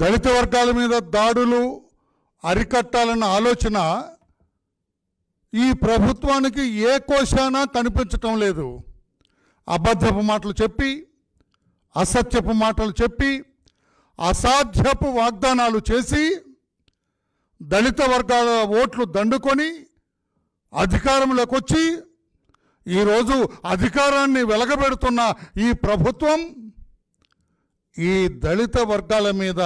దళిత వర్గాల మీద దాడులు అరికట్టాలన్న ఆలోచన ఈ ప్రభుత్వానికి ఏ కోశానా కనిపించటం లేదు అబద్ధపు మాటలు చెప్పి అసత్యపు మాటలు చెప్పి అసాధ్యపు వాగ్దానాలు చేసి దళిత వర్గాల ఓట్లు దండుకొని అధికారంలోకి వచ్చి ఈరోజు అధికారాన్ని వెలగబెడుతున్న ఈ ప్రభుత్వం ఈ దళిత వర్గాల మీద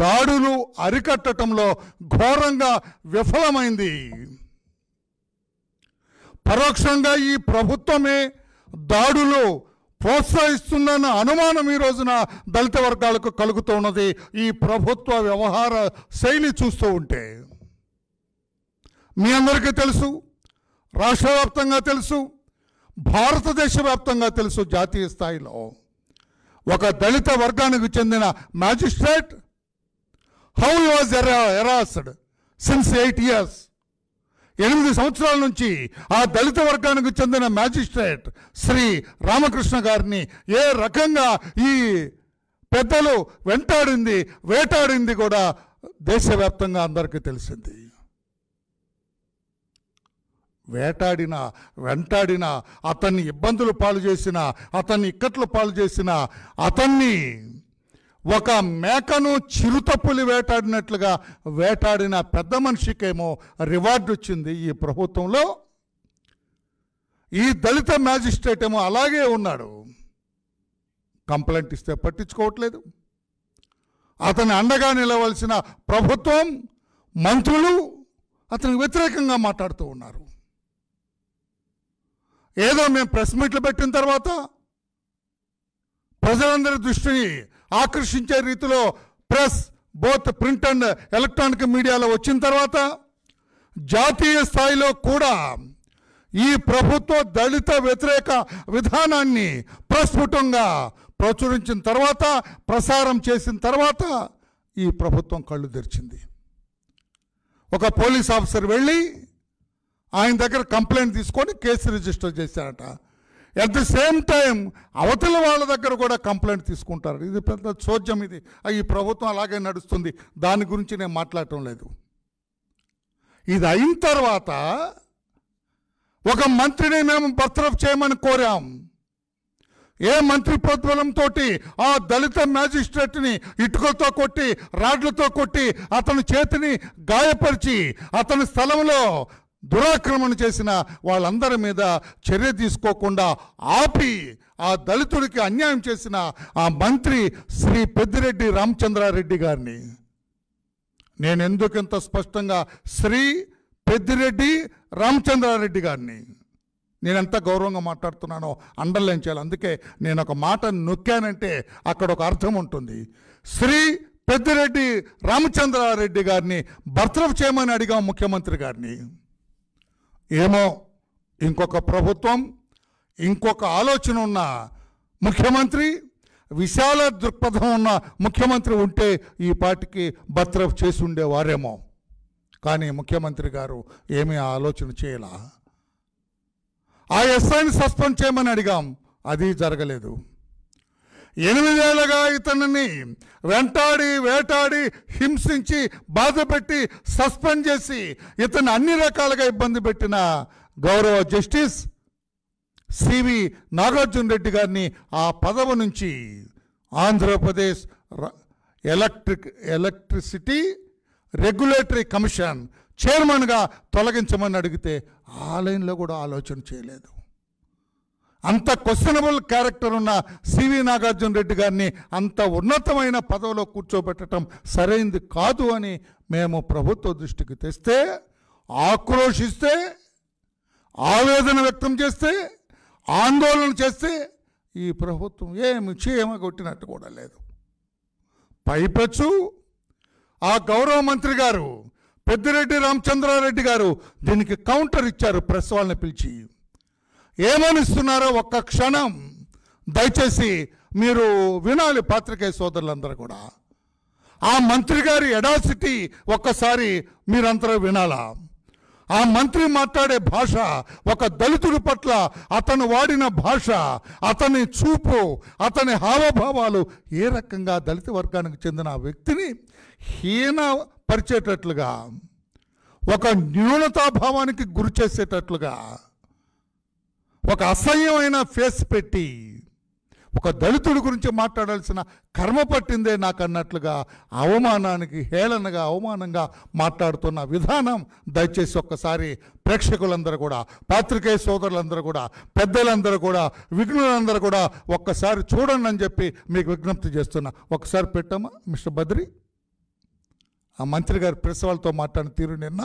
దాడులు అరికట్టడంలో ఘోరంగా విఫలమైంది పరోక్షంగా ఈ ప్రభుత్వమే దాడులు ప్రోత్సహిస్తుందన్న అనుమానం ఈ రోజున దళిత వర్గాలకు కలుగుతున్నది ఈ ప్రభుత్వ వ్యవహార శైలి చూస్తూ ఉంటే మీ అందరికీ తెలుసు రాష్ట్ర తెలుసు భారతదేశ వ్యాప్తంగా తెలుసు జాతీయ స్థాయిలో ఒక దళిత వర్గానికి చెందిన magistrate how was erased since eight years ఎనిమిది సంవత్సరాల నుంచి ఆ దళిత వర్గానికి చెందిన మ్యాజిస్ట్రేట్ శ్రీ రామకృష్ణ గారిని ఏ రకంగా ఈ పెద్దలు వెంటాడింది వేటాడింది కూడా దేశవ్యాప్తంగా అందరికీ తెలిసింది వేటాడినా వెంటాడినా అతన్ని ఇబ్బందులు పాలు చేసిన అతన్ని ఇక్కట్లు పాలు చేసిన అతన్ని ఒక మేకను చిరుతపులి వేటాడినట్లుగా వేటాడిన పెద్ద మనిషికేమో రివార్డు వచ్చింది ఈ ప్రభుత్వంలో ఈ దళిత మ్యాజిస్ట్రేట్ ఏమో అలాగే ఉన్నాడు కంప్లైంట్ ఇస్తే పట్టించుకోవట్లేదు అతని అండగా నిలవలసిన ప్రభుత్వం మంత్రులు అతనికి వ్యతిరేకంగా మాట్లాడుతూ ఉన్నారు ఏదో మేము ప్రెస్ మీట్లు పెట్టిన తర్వాత ప్రజలందరి దృష్టిని ఆకర్షించే రీతిలో press both print and electronic మీడియాలో వచ్చిన తర్వాత జాతీయ స్థాయిలో కూడా ఈ ప్రభుత్వ దళిత వ్యతిరేక విధానాన్ని ప్రస్ఫుటంగా ప్రచురించిన తర్వాత ప్రసారం చేసిన తర్వాత ఈ ప్రభుత్వం కళ్ళు తెరిచింది ఒక పోలీస్ ఆఫీసర్ వెళ్ళి ఆయన దగ్గర కంప్లైంట్ తీసుకొని కేసు రిజిస్టర్ చేశారట అట్ ది సేమ్ టైం అవతల వాళ్ళ దగ్గర కూడా కంప్లైంట్ తీసుకుంటారు ఇది పెద్ద చోద్యం ఇది ఈ ప్రభుత్వం అలాగే నడుస్తుంది దాని గురించి నేను మాట్లాడటం లేదు ఇది అయిన తర్వాత ఒక మంత్రిని మేము బర్తరఫ్ చేయమని కోరాం ఏ మంత్రి ప్రోద్బలంతో ఆ దళిత మ్యాజిస్ట్రేట్ని ఇటుకలతో కొట్టి రాడ్లతో కొట్టి అతని చేతిని గాయపరిచి అతని స్థలంలో దురాక్రమణ చేసిన వాళ్ళందరి మీద చర్య తీసుకోకుండా ఆపి ఆ దళితుడికి అన్యాయం చేసిన ఆ మంత్రి శ్రీ పెద్దిరెడ్డి రామచంద్రారెడ్డి గారిని నేను ఎందుకు ఇంత స్పష్టంగా శ్రీ పెద్దిరెడ్డి రామచంద్రారెడ్డి గారిని నేను ఎంత గౌరవంగా మాట్లాడుతున్నానో అండర్లైన్ చేయాలి అందుకే నేను ఒక మాట నొక్కానంటే అక్కడ ఒక అర్థం ఉంటుంది శ్రీ పెద్దిరెడ్డి రామచంద్రారెడ్డి గారిని భర్తలు చేయమని అడిగాం ముఖ్యమంత్రి గారిని ఏమో ఇంకొక ప్రభుత్వం ఇంకొక ఆలోచన ఉన్న ముఖ్యమంత్రి విశాల దృక్పథం ఉన్న ముఖ్యమంత్రి ఉంటే ఈ పాటికి భద్రఫ్ చేసి ఉండేవారేమో కానీ ముఖ్యమంత్రి గారు ఏమీ ఆలోచన చేయలా ఆ ఎస్ఐని సస్పెండ్ చేయమని అడిగాం అది జరగలేదు ఎనిమిదేళ్లగా ఇతనిని వెంటాడి వేటాడి హింసించి బాధపెట్టి సస్పెండ్ చేసి ఇతను అన్ని రకాలుగా ఇబ్బంది పెట్టిన గౌరవ జస్టిస్ సివి నాగార్జున రెడ్డి గారిని ఆ పదవి నుంచి Andhra Pradesh electric electricity regulatory commission చైర్మన్గా తొలగించమని అడిగితే ఆ లైన్లో కూడా ఆలోచన చేయలేదు అంత క్వశ్చనబుల్ క్యారెక్టర్ ఉన్న సివి నాగార్జున రెడ్డి గారిని అంత ఉన్నతమైన పదవిలో కూర్చోబెట్టడం సరైంది కాదు అని మేము ప్రభుత్వ దృష్టికి తెస్తే ఆక్రోషిస్తే ఆవేదన వ్యక్తం చేస్తే ఆందోళన చేస్తే ఈ ప్రభుత్వం ఏమి చీమ కొట్టినట్టు కూడా లేదు పైపచ్చు ఆ గౌరవ మంత్రి గారు పెద్దిరెడ్డి రామచంద్రారెడ్డి గారు దీనికి కౌంటర్ ఇచ్చారు ప్రెస్ వాళ్ళని పిలిచి ఏమనిస్తున్నారో ఒక్క క్షణం దయచేసి మీరు వినాలి పాత్రికేయ సోదరులందరూ కూడా ఆ మంత్రి గారి ఎడాసిటీ ఒక్కసారి మీరందరూ వినాలా ఆ మంత్రి మాట్లాడే భాష ఒక దళితుడి పట్ల అతను వాడిన భాష అతని చూపు అతని హావభావాలు ఏ రకంగా దళిత వర్గానికి చెందిన వ్యక్తిని హీన పరిచేటట్లుగా ఒక న్యూనతాభావానికి గురి చేసేటట్లుగా ఒక అసహ్యమైన ఫేస్ పెట్టి ఒక దళితుడి గురించి మాట్లాడాల్సిన కర్మ పట్టిందే నాకు అన్నట్లుగా అవమానానికి హేళనగా అవమానంగా మాట్లాడుతున్న విధానం దయచేసి ఒక్కసారి ప్రేక్షకులందరూ కూడా పాత్రికేయ సోదరులందరూ కూడా పెద్దలందరూ కూడా విఘ్నులందరూ కూడా ఒక్కసారి చూడండి అని చెప్పి మీకు విజ్ఞప్తి చేస్తున్నా ఒకసారి పెట్టామా మిస్టర్ బద్రి ఆ మంత్రి గారు ప్రసవాలతో మాట్లాడిన తీరు నిన్న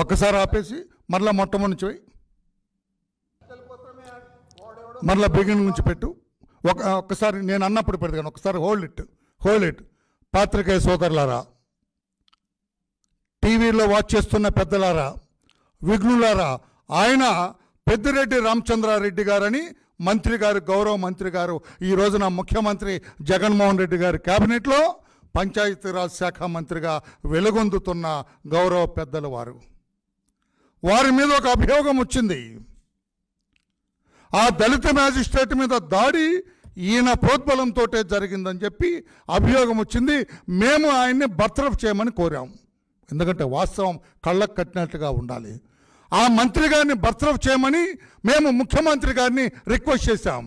ఒక్కసారి ఆపేసి మరలా మొట్టమొదటి పోయి మరలా బిగిన్ నుంచి పెట్టు ఒక ఒక్కసారి నేను అన్నప్పుడు పెడతాను ఒకసారి హోల్డ్ ఇట్ హోల్డ్ ఇట్ పాత్రికేయ సోదరులారా టీవీలో వాచ్ చేస్తున్న పెద్దలారా విఘ్నులారా ఆయన పెద్దిరెడ్డి రామచంద్రారెడ్డి గారని మంత్రి గారు గౌరవ మంత్రి గారు ఈ రోజున ముఖ్యమంత్రి జగన్మోహన్ రెడ్డి గారి క్యాబినెట్లో పంచాయతీరాజ్ శాఖ మంత్రిగా వెలుగొందుతున్న గౌరవ పెద్దల వారు వారి మీద ఒక అభియోగం వచ్చింది ఆ దళిత మ్యాజిస్ట్రేట్ మీద దాడి ఈయన ప్రోద్బలంతో జరిగిందని చెప్పి అభియోగం వచ్చింది మేము ఆయన్ని భర్తరఫ్ చేయమని కోరాం ఎందుకంటే వాస్తవం కళ్ళకు కట్టినట్టుగా ఉండాలి ఆ మంత్రి గారిని బర్తరఫ్ చేయమని మేము ముఖ్యమంత్రి గారిని రిక్వెస్ట్ చేశాం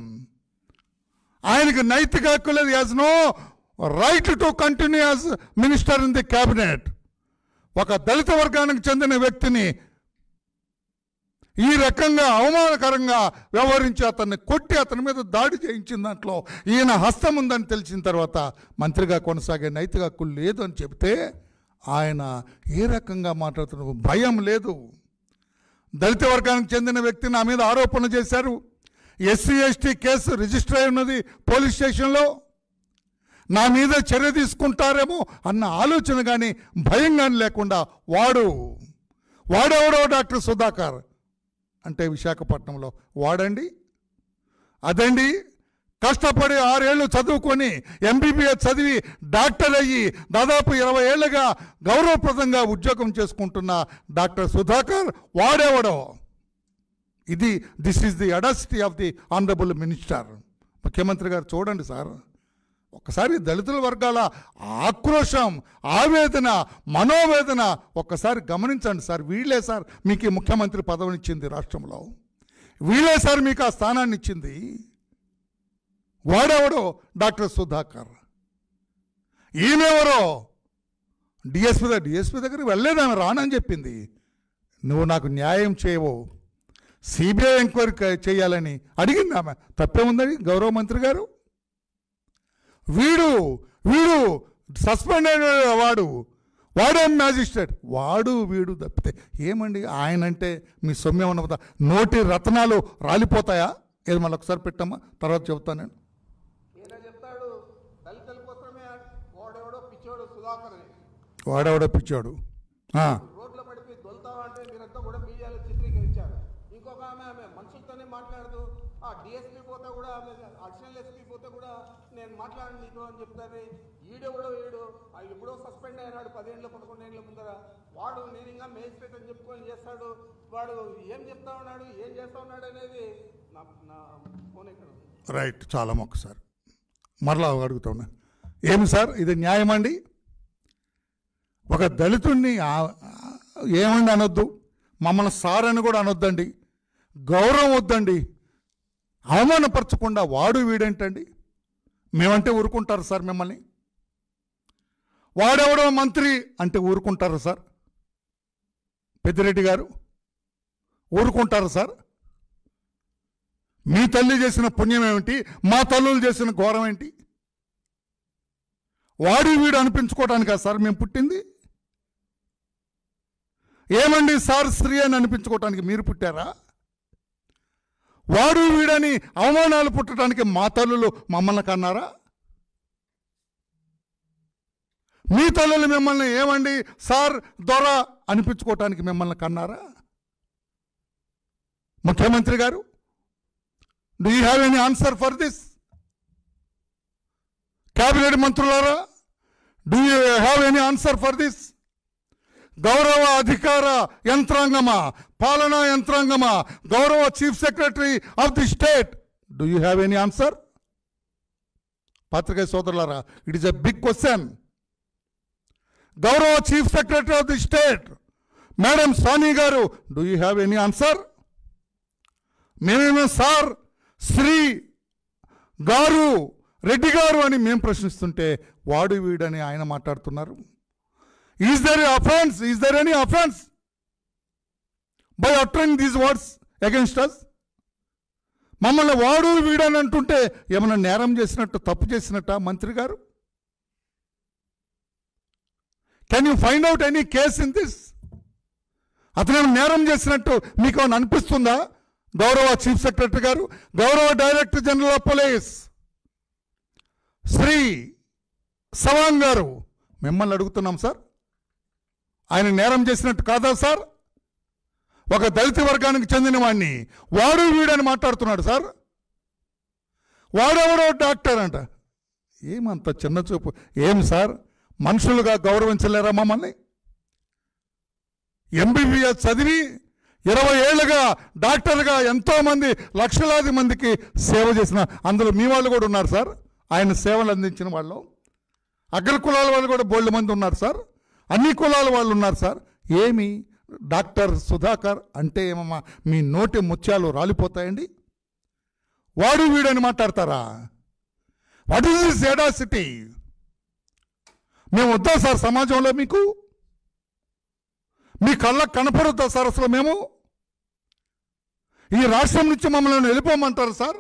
ఆయనకి నైతిక హక్కు లేదు as no right to continue as minister in the cabinet ఒక దళిత వర్గానికి చెందిన వ్యక్తిని ఈ రకంగా అవమానకరంగా వ్యవహరించి అతన్ని కొట్టి అతని మీద దాడి చేయించిన దాంట్లో ఈయన హస్తం ఉందని తెలిసిన తర్వాత మంత్రిగా కొనసాగే నైతిక హక్కులు లేదు అని చెబితే ఆయన ఏ రకంగా మాట్లాడుతున్న భయం లేదు దళిత వర్గానికి చెందిన వ్యక్తి నా మీద ఆరోపణ చేశారు ఎస్సీ ఎస్టీ కేసు రిజిస్టర్ అయి ఉన్నది పోలీస్ స్టేషన్లో నా మీద చర్య తీసుకుంటారేమో అన్న ఆలోచన కానీ భయం కానీ లేకుండా వాడు వాడెవరో డాక్టర్ సుధాకర్ అంటే విశాఖపట్నంలో వాడండి అదండి కష్టపడి ఆరేళ్ళు చదువుకొని ఎంబీబీఎస్ చదివి డాక్టర్ అయ్యి దాదాపు ఇరవై ఏళ్ళుగా గౌరవప్రదంగా ఉద్యోగం చేసుకుంటున్న డాక్టర్ సుధాకర్ వాడేవడో ఇది this is the audacity of the honourable minister ముఖ్యమంత్రి గారు చూడండి సార్ ఒకసారి దళితుల వర్గాల ఆక్రోశం ఆవేదన మనోవేదన ఒక్కసారి గమనించండి సార్ వీళ్ళే సార్ మీకు ముఖ్యమంత్రి పదవిని ఇచ్చింది రాష్ట్రంలో వీళ్ళే సార్ మీకు ఆ స్థానాన్ని ఇచ్చింది వాడెవడో డాక్టర్ సుధాకర్ ఈమెవరో డిఎస్పి దగ్గర డిఎస్పి దగ్గరికి వెళ్ళేది ఆమె రానని చెప్పింది నువ్వు నాకు న్యాయం చేయవు సిబిఐ ఎంక్వైరీ చేయాలని అడిగింది ఆమె తప్పే ఉందని గౌరవ మంత్రి గారు వీడు వీడు సస్పెండ్ అయిన వాడు వాడే మ్యాజిస్ట్రేట్ వాడు వీడు తప్పితే ఏమండి ఆయన అంటే మీ సొమ్యం ఉన్న నోటి రత్నాలు రాలిపోతాయా ఏది మళ్ళీ ఒకసారి పెట్టామా తర్వాత చెబుతాను నేను వాడెవడో పిచ్చాడు వీడియో ఎవడో వేయడు ఎప్పుడో సస్పెండ్ అయినాడు పదిహేనులో పదకొండేళ్ళ ముందర వాడు నేను ఇంకా మేజిస్ట్రేట్ అని చెప్పుకొని చేస్తాడు వాడు ఏం చెప్తా ఉన్నాడు ఏం చేస్తా ఉన్నాడు అనేది నా నా ఫోన్ ఇక్కడ రైట్ చాలా మొక్క సార్ మరలా అడుగుతా అడుగుతున్నా ఏమి సార్ ఇది న్యాయం అండి ఒక దళితుణ్ణి ఏమండి అనొద్దు మమ్మల్ని సార్ అని కూడా అనొద్దండి గౌరవం వద్దండి అవమానపరచకుండా వాడు వీడేంటండి మేమంటే ఊరుకుంటారు సార్ మిమ్మల్ని వాడెవడో మంత్రి అంటే ఊరుకుంటారు సార్ పెద్దిరెడ్డి గారు ఊరుకుంటారు సార్ మీ తల్లి చేసిన పుణ్యం ఏమిటి మా తల్లులు చేసిన ఘోరం ఏంటి వాడు వీడు అనిపించుకోవడానికా సార్ మేము పుట్టింది ఏమండి సార్ స్త్రీ అని అనిపించుకోవటానికి మీరు పుట్టారా వాడు వీడని అవమానాలు పుట్టడానికి మా తల్లులు మమ్మల్ని కన్నారా మీ తల్లులు మిమ్మల్ని ఏమండి సార్ దొర అనిపించుకోవటానికి మిమ్మల్ని కన్నారా ముఖ్యమంత్రి గారు do you have any answer for this cabinet మంత్రులారా డూ you have any answer for దిస్ గౌరవ అధికార యంత్రాంగమా పాలనా యంత్రాంగమా గౌరవ chief secretary of the state do you have any answer పత్రికా సోదరులారా it is a big question గౌరవ chief secretary of the state madam Sawhney గారు డూ యూ హ్యావ్ ఎనీ ఆన్సర్ మేమేమో సార్ శ్రీ గారు రెడ్డి గారు అని మేము ప్రశ్నిస్తుంటే వాడు వీడని ఆయన మాట్లాడుతున్నారు is there offence is there any offence by uttering these words against us మమ్మల్ని వాడు వీడని అంటుంటే ఏమైనా నేరం చేసినట్టు తప్పు చేసినట్ట మంత్రి గారు can you find out any case in this అతను నేరం చేసినట్టు మీకు ఏమైనా అనిపిస్తుందా గౌరవ చీఫ్ సెక్రటరీ గారు గౌరవ director general of police Shri Sawang గారు మిమ్మల్ని అడుగుతున్నాం సార్ ఆయన నేరం చేసినట్టు కాదా సార్ ఒక దళిత వర్గానికి చెందిన వాడిని వాడు వీడని మాట్లాడుతున్నాడు సార్ వాడెవడో డాక్టర్ అంట ఏమంత చిన్న చూపు ఏం సార్ మనుషులుగా గౌరవించలేరా మమ్మల్ని ఎంబీబీఎస్ చదివి ఇరవై ఏళ్ళుగా డాక్టర్గా ఎంతోమంది లక్షలాది మందికి సేవ చేసిన అందులో మీ వాళ్ళు కూడా ఉన్నారు సార్ ఆయన సేవలు అందించిన వాళ్ళు అగ్ర కులాల వాళ్ళు కూడా బోళ్ళు మంది ఉన్నారు సార్ అన్ని కులాల వాళ్ళు ఉన్నారు సార్ ఏమి డాక్టర్ సుధాకర్ అంటే ఏమమ్మా మీ నోటి ముత్యాలు రాలిపోతాయండి వాడు వీడని మాట్లాడతారా వాట్ ఈస్ దిస్ సిటీ మేము వద్దాం సార్ సమాజంలో మీకు మీ కళ్ళకు కనపడొద్దా సార్ అసలు మేము ఈ రాష్ట్రం నుంచి మమ్మల్ని వెళ్ళిపోమంటారు సార్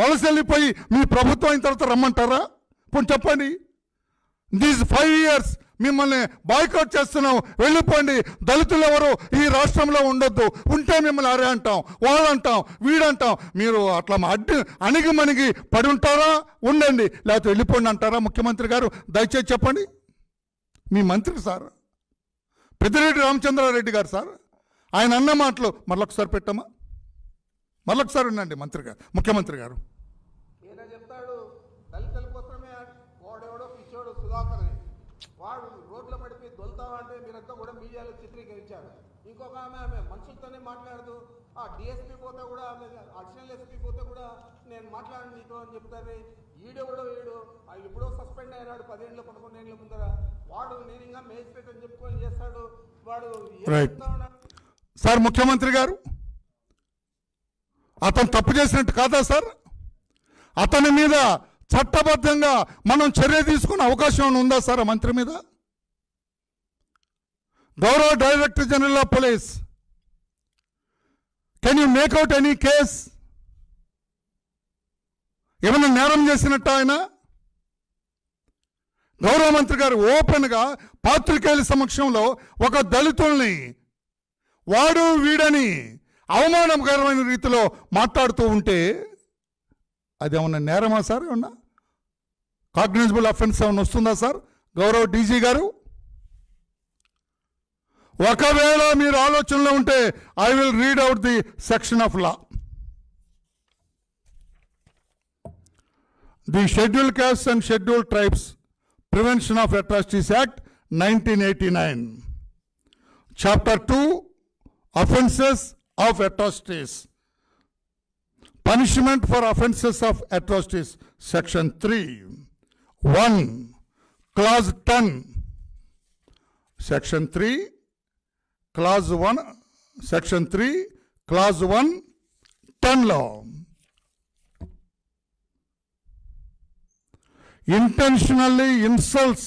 వలస వెళ్ళిపోయి మీ ప్రభుత్వం అయిన తర్వాత రమ్మంటారా కొంచెం చెప్పండి దీస్ ఫైవ్ ఇయర్స్ మిమ్మల్ని బాయ్కౌట్ చేస్తున్నాం వెళ్ళిపోండి దళితులు ఎవరు ఈ రాష్ట్రంలో ఉండొద్దు ఉంటే మిమ్మల్ని అరే అంటాం వాళ్ళంటాం వీడంటాం మీరు అట్లా అడ్డు అణిగి మణిగి పడి ఉంటారా ఉండండి లేకపోతే వెళ్ళిపోండి అంటారా ముఖ్యమంత్రి గారు దయచేసి చెప్పండి మీ మంత్రి సార్ పెద్దిరెడ్డి రామచంద్రారెడ్డి గారు సార్ ఆయన అన్న మాటలు మరొకసారి పెట్టమా మరొకసారి ఉండండి మంత్రి గారు ముఖ్యమంత్రి గారు నేను మాట్లాడదు ఆ డిఎస్పీ పోతే కూడా అడిషనల్ ఎస్పీ పోతే కూడా నేను మాట్లాడను నీతో అని చెప్తారు ఈడో కూడా వీడు ఎప్పుడో సస్పెండ్ అయినాడు పదిహేనులో ఏళ్ళ ముందర వాడు నేను ఇంకా మేజిస్ట్రేట్ అని చెప్పుకొని చేస్తాడు వాడు సార్ ముఖ్యమంత్రి గారు అతను తప్పు చేసినట్టు కాదా సార్ అతని మీద చట్టబద్ధంగా మనం చర్య తీసుకునే అవకాశం ఉందా సార్ మంత్రి మీద గౌరవ director general of police can you make out any case ఏమైనా నేరం చేసినట్టు ఆయన గౌరవ మంత్రి గారు ఓపెన్గా పాత్రికేయుల సమక్షంలో ఒక దళితుల్ని వాడు వీడని అవమానకరమైన రీతిలో మాట్లాడుతూ ఉంటే అది ఏమన్నా నేరమా సార్ ఏమన్నా కాగ్నిజబుల్ అఫెన్స్ ఏమన్నా వస్తుందా సార్ గౌరవ్ డీజీ గారు ఒకవేళ మీరు ఆలోచనలో ఉంటే I will read out the section of law the schedule caste and schedule tribes prevention of atrocities act nineteen eighty nine chapter two offences of atrocities punishment for offences of atrocities section three one clause ten section three clause 1 section 3 clause 1 10 law intentionally insults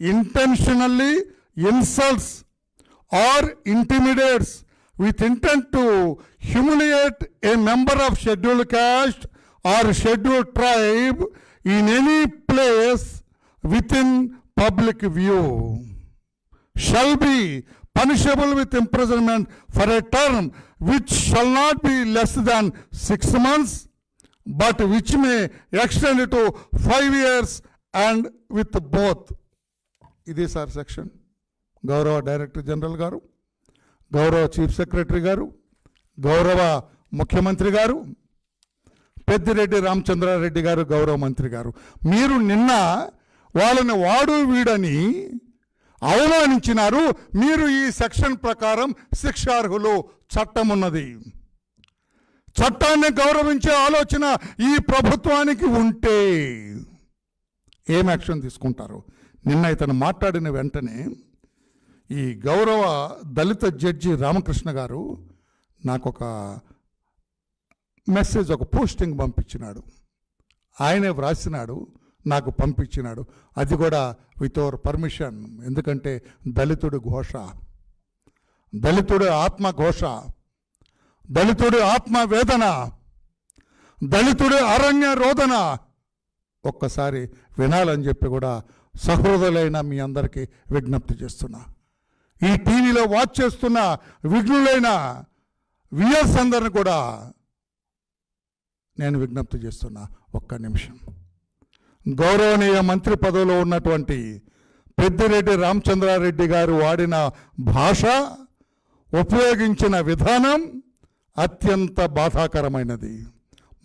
intentionally insults or intimidates with intent to humiliate a member of scheduled caste or scheduled tribe in any place within public view shall be punishable with imprisonment for a term which shall not be less than six months, but which may extend to five years and with both. ఇది sir section గౌరవ director general గారు గౌరవ chief secretary గారు గౌరవ ముఖ్యమంత్రి గారు పెద్దిరెడ్డి రామచంద్రారెడ్డి గారు గౌరవ మంత్రి గారు మీరు నిన్న వాళ్ళని వాడు వీడని అవమానించినారు మీరు ఈ సెక్షన్ ప్రకారం శిక్షార్హులు చట్టం ఉన్నది చట్టాన్ని గౌరవించే ఆలోచన ఈ ప్రభుత్వానికి ఉంటే ఏం యాక్షన్ తీసుకుంటారు నిన్న ఇతను మాట్లాడిన వెంటనే ఈ గౌరవ దళిత జడ్జి రామకృష్ణ గారు నాకు ఒక మెసేజ్ ఒక పోస్టింగ్ పంపించినాడు ఆయనే వ్రాసినాడు నాకు పంపించినాడు అది కూడా విత్ అవర్ పర్మిషన్ ఎందుకంటే దళితుడు ఘోష దళితుడు ఆత్మ ఘోష దళితుడు ఆత్మ వేదన దళితుడు అరణ్య రోదన ఒక్కసారి వినాలని చెప్పి కూడా సహృదులైన మీ అందరికీ విజ్ఞప్తి చేస్తున్నా ఈ టీవీలో వాచ్ చేస్తున్న విఘ్నులైన వియర్స్ అందరిని కూడా నేను విజ్ఞప్తి చేస్తున్నా ఒక్క నిమిషం గౌరవనీయ మంత్రి పదవిలో ఉన్నటువంటి పెద్దిరెడ్డి రామచంద్రారెడ్డి గారు వాడిన భాష ఉపయోగించిన విధానం అత్యంత బాధాకరమైనది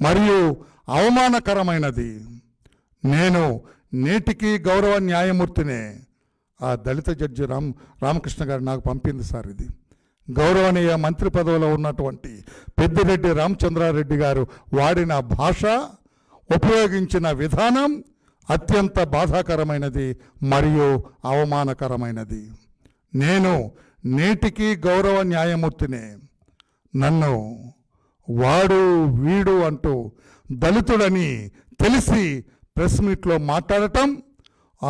మరియు అవమానకరమైనది నేను నేటికి గౌరవ న్యాయమూర్తినే ఆ దళిత జడ్జి రామ్ రామకృష్ణ గారు నాకు పంపింది సార్ ఇది గౌరవనీయ మంత్రి పదవిలో ఉన్నటువంటి పెద్దిరెడ్డి రామచంద్రారెడ్డి గారు వాడిన భాష ఉపయోగించిన విధానం అత్యంత బాధాకరమైనది మరియు అవమానకరమైనది నేను నేటికి గౌరవ న్యాయమూర్తినే నన్ను వాడు వీడు అంటూ దళితుడని తెలిసి ప్రెస్ మీట్లో మాట్లాడటం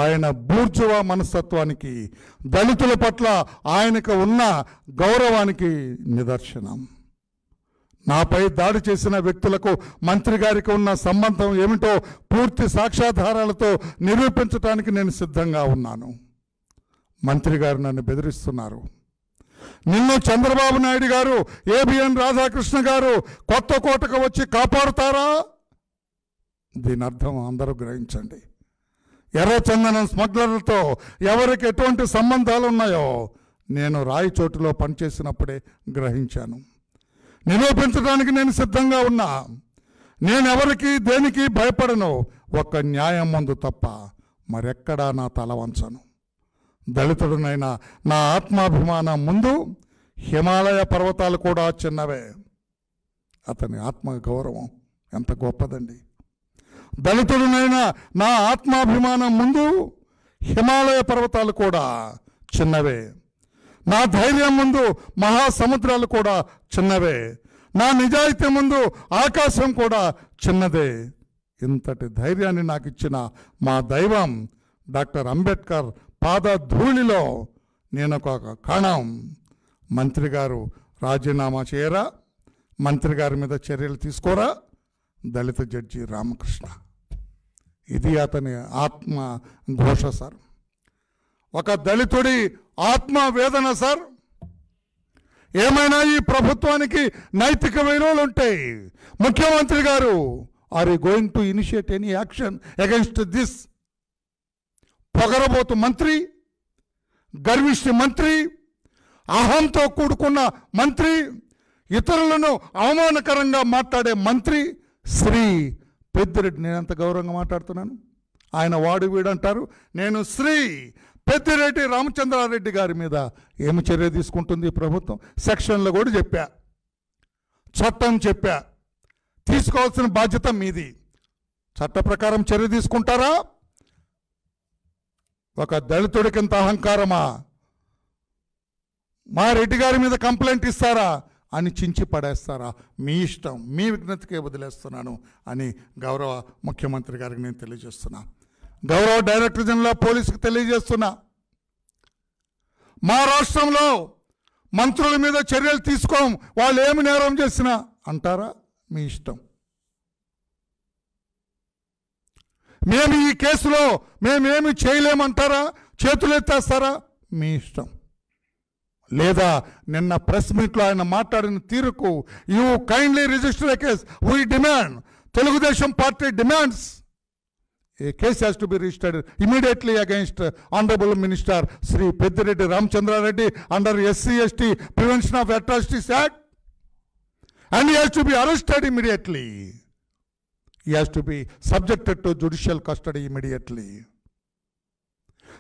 ఆయన బూర్జువా మనస్తత్వానికి దళితుల పట్ల ఆయనకు ఉన్న గౌరవానికి నిదర్శనం నాపై దాడి చేసిన వ్యక్తులకు మంత్రి గారికి ఉన్న సంబంధం ఏమిటో పూర్తి సాక్ష్యాధారాలతో నిరూపించడానికి నేను సిద్ధంగా ఉన్నాను మంత్రి గారు నన్ను బెదిరిస్తున్నారు నిన్ను చంద్రబాబు నాయుడు గారు ఏబిఎన్ రాధాకృష్ణ గారు కొత్త కోటకు వచ్చి కాపాడుతారా దీని అర్థం అందరూ గ్రహించండి ఎర్రచందనం స్మగ్లర్లతో ఎవరికి ఎటువంటి సంబంధాలు ఉన్నాయో నేను రాయచోటులో పనిచేసినప్పుడే గ్రహించాను నిరూపించడానికి నేను సిద్ధంగా ఉన్నా నేనెవరికి దేనికి భయపడను ఒక్క న్యాయం ముందు తప్ప మరెక్కడా నా తల వంచను దళితుడునైనా నా ఆత్మాభిమానం ముందు హిమాలయ పర్వతాలు కూడా చిన్నవే అతని ఆత్మ గౌరవం ఎంత గొప్పదండి దళితుడునైనా నా ఆత్మాభిమానం ముందు హిమాలయ పర్వతాలు కూడా చిన్నవే నా ధైర్యం ముందు మహాసముద్రాలు కూడా చిన్నవే నా నిజాయితీ ముందు ఆకాశం కూడా చిన్నదే ఇంతటి ధైర్యాన్ని నాకు ఇచ్చిన మా దైవం డాక్టర్ అంబేద్కర్ పాదధూళిలో నేను ఒక కణం మంత్రి గారు రాజీనామా చేయరా మంత్రి గారి మీద చర్యలు తీసుకోరా దళిత జడ్జి రామకృష్ణ ఇది అతని ఆత్మ ఘోష సార్ ఒక దళితుడి ఆత్మ వేదన సార్ ఏమైనా ఈ ప్రభుత్వానికి నైతిక విలువలు ఉంటాయి ముఖ్యమంత్రి గారు are you going to initiate any action against this పొగరబోతు మంత్రి గర్విష్టి మంత్రి అహంతో కూడుకున్న మంత్రి ఇతరులను అవమానకరంగా మాట్లాడే మంత్రి శ్రీ పెద్దిరెడ్డి నేనంత గౌరవంగా మాట్లాడుతున్నాను ఆయన వాడు వీడంటారు నేను శ్రీ పెద్దిరెడ్డి రామచంద్రారెడ్డి గారి మీద ఏమి చర్య తీసుకుంటుంది ప్రభుత్వం సెక్షన్లో కూడా చెప్పా చట్టం చెప్పా తీసుకోవాల్సిన బాధ్యత మీది చట్ట ప్రకారం చర్య తీసుకుంటారా ఒక దళితుడికి ఇంత అహంకారమా మా రెడ్డి గారి మీద కంప్లైంట్ ఇస్తారా అని చించి పడేస్తారా మీ ఇష్టం మీ విజ్ఞతకే వదిలేస్తున్నాను అని గౌరవ ముఖ్యమంత్రి గారికి నేను తెలియజేస్తున్నాను గౌరవ డైరెక్టర్ జనరల్ పోలీసుకు తెలియజేస్తున్నా మా రాష్ట్రంలో మంత్రుల మీద చర్యలు తీసుకోం వాళ్ళు ఏమి నేరం చేసినా అంటారా మీ ఇష్టం మేము ఈ కేసులో మేమేమి చేయలేమంటారా ఎత్తేస్తారా మీ ఇష్టం లేదా నిన్న ప్రెస్ మీట్లో ఆయన మాట్లాడిన తీరుకు you kindly register a case we demand Telugu Desam party demands a case has to be registered immediately against uh, Honorable Minister Sri Peddireddy Ramchandra Reddy under SCST Prevention of Atrocities Act. And he has to be arrested immediately. He has to be subjected to judicial custody immediately.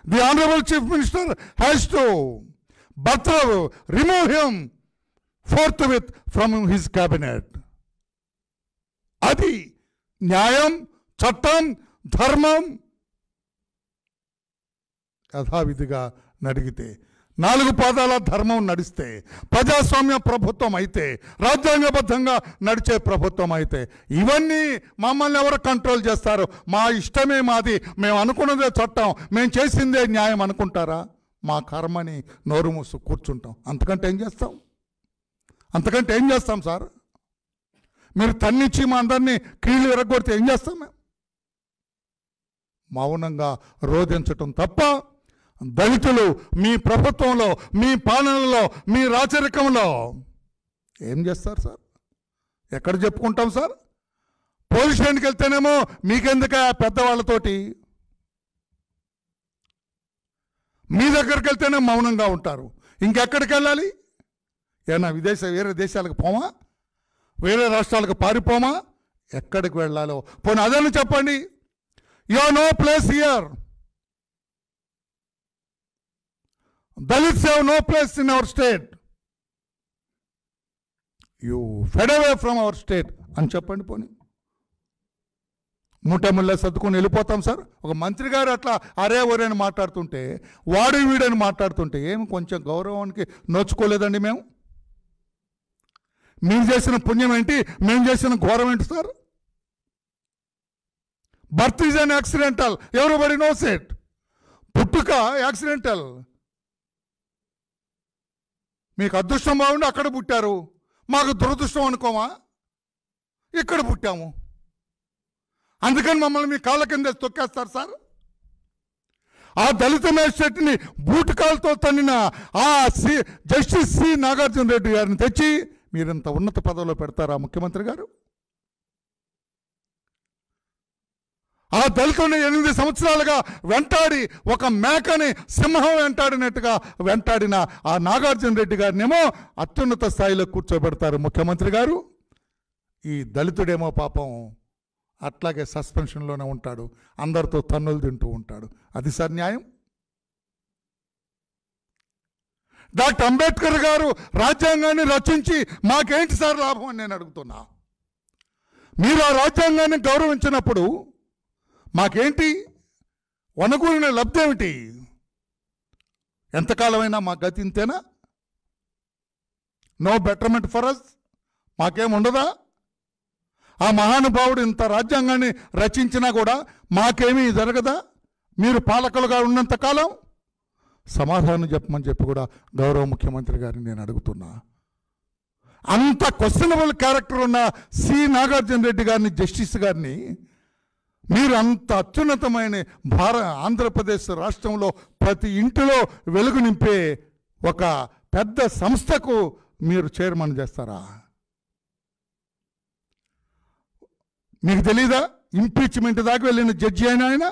The Honorable Chief Minister has to Batrav, remove him forthwith from his cabinet. Adi, Nyayam, Chattam, ధర్మం యథావిధిగా నడిగితే నాలుగు పాదాల ధర్మం నడిస్తే ప్రజాస్వామ్య ప్రభుత్వం అయితే రాజ్యాంగబద్ధంగా నడిచే ప్రభుత్వం అయితే ఇవన్నీ మమ్మల్ని ఎవరు కంట్రోల్ చేస్తారు మా ఇష్టమే మాది మేము అనుకున్నదే చట్టం మేము చేసిందే న్యాయం అనుకుంటారా మా కర్మని నోరు మూసు కూర్చుంటాం అంతకంటే ఏం చేస్తాం అంతకంటే ఏం చేస్తాం సార్ మీరు తన్నిచ్చి మా అందరినీ కీళ్ళు విరగొడితే ఏం చేస్తాం మేము మౌనంగా రోధించటం తప్ప దళితులు మీ ప్రభుత్వంలో మీ పాలనలో మీ రాచరికంలో ఏం చేస్తారు సార్ ఎక్కడ చెప్పుకుంటాం సార్ పోలీస్ స్టేషన్కి వెళ్తేనేమో మీకెందుక పెద్దవాళ్ళతోటి మీ దగ్గరికి వెళ్తేనే మౌనంగా ఉంటారు ఇంకెక్కడికి వెళ్ళాలి ఏనా విదేశ వేరే దేశాలకు పోమా వేరే రాష్ట్రాలకు పారిపోమా ఎక్కడికి వెళ్ళాలో పోనీ అదే చెప్పండి you know place here Dalits have no place in our state you fed away from our state అని చెప్పండి పోనీ ముఠముళ్ళ సర్దుకొని వెళ్ళిపోతాం సార్ ఒక మంత్రి గారు అట్లా అరే ఒరేని మాట్లాడుతుంటే వాడు వీడని మాట్లాడుతుంటే ఏమి కొంచెం గౌరవానికి నోచుకోలేదండి మేము మేము చేసిన పుణ్యం ఏంటి మేము చేసిన ఘోరం ఏంటి sir birth is an accidental everybody knows it పుట్టుక యాక్సిడెంటల్ మీకు అదృష్టం బాగుండి అక్కడ పుట్టారు మాకు దురదృష్టం అనుకోమా ఇక్కడ పుట్టాము అందుకని మమ్మల్ని మీ కాళ్ళ కింద తొక్కేస్తారు సార్ ఆ దళిత మేజిస్ట్రేట్ని బూటకాలతో తన్నిన ఆ C justice C Nagarjuna Reddy గారిని తెచ్చి మీరంత ఉన్నత పదవిలో పెడతారా ముఖ్యమంత్రి గారు ఆ దళితుని ఎనిమిది సంవత్సరాలుగా వెంటాడి ఒక మేకని సింహం వెంటాడినట్టుగా వెంటాడిన ఆ నాగార్జున రెడ్డి గారినేమో అత్యున్నత స్థాయిలో కూర్చోబెడతారు ముఖ్యమంత్రి గారు ఈ దళితుడేమో పాపం అట్లాగే సస్పెన్షన్లోనే ఉంటాడు అందరితో తన్నులు తింటూ ఉంటాడు అది సార్ న్యాయం డాక్టర్ అంబేద్కర్ గారు రాజ్యాంగాన్ని రచించి మాకేంటి సార్ లాభం అని నేను అడుగుతున్నా మీరు ఆ రాజ్యాంగాన్ని గౌరవించినప్పుడు మాకేంటి వనకూరిన లబ్ధి ఏమిటి ఎంతకాలమైనా మా గతి ఇంతేనా నో బెటర్మెంట్ ఫర్ అస్ మాకేం ఉండదా ఆ మహానుభావుడు ఇంత రాజ్యాంగాన్ని రచించినా కూడా మాకేమీ జరగదా మీరు పాలకులుగా ఉన్నంతకాలం సమాధానం చెప్పమని చెప్పి కూడా గౌరవ ముఖ్యమంత్రి గారిని నేను అడుగుతున్నా అంత క్వశ్చనబుల్ క్యారెక్టర్ ఉన్న సి నాగార్జున రెడ్డి గారిని జస్టిస్ గారిని మీరు అంత అత్యున్నతమైన భార ఆంధ్రప్రదేశ్ రాష్ట్రంలో ప్రతి ఇంటిలో వెలుగు నింపే ఒక పెద్ద సంస్థకు మీరు చైర్మన్ చేస్తారా మీకు తెలీదా ఇంపీచ్మెంట్ దాకా వెళ్ళిన జడ్జి అయిన ఆయన